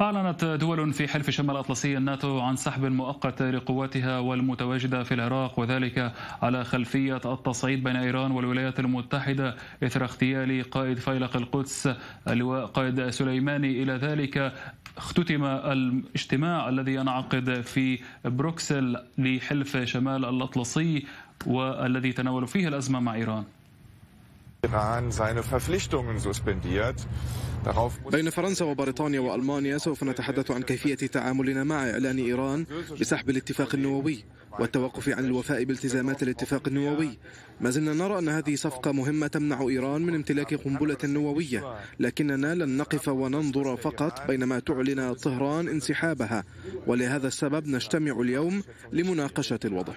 أعلنت دول في حلف شمال أطلسي الناتو عن سحب مؤقت لقواتها والمتواجدة في العراق وذلك على خلفية التصعيد بين إيران والولايات المتحدة إثر اغتيال قائد فيلق القدس اللواء قائد سليماني إلى ذلك اختتم الاجتماع الذي ينعقد في بروكسل لحلف شمال الأطلسي والذي تناولوا فيه الأزمة مع إيران بين فرنسا وبريطانيا وألمانيا سوف نتحدث عن كيفية تعاملنا مع إعلان إيران بسحب الاتفاق النووي والتوقف عن الوفاء بالتزامات الاتفاق النووي ما زلنا نرى أن هذه صفقة مهمة تمنع إيران من امتلاك قنبلة نووية لكننا لن نقف وننظر فقط بينما تعلن طهران انسحابها ولهذا السبب نجتمع اليوم لمناقشة الوضع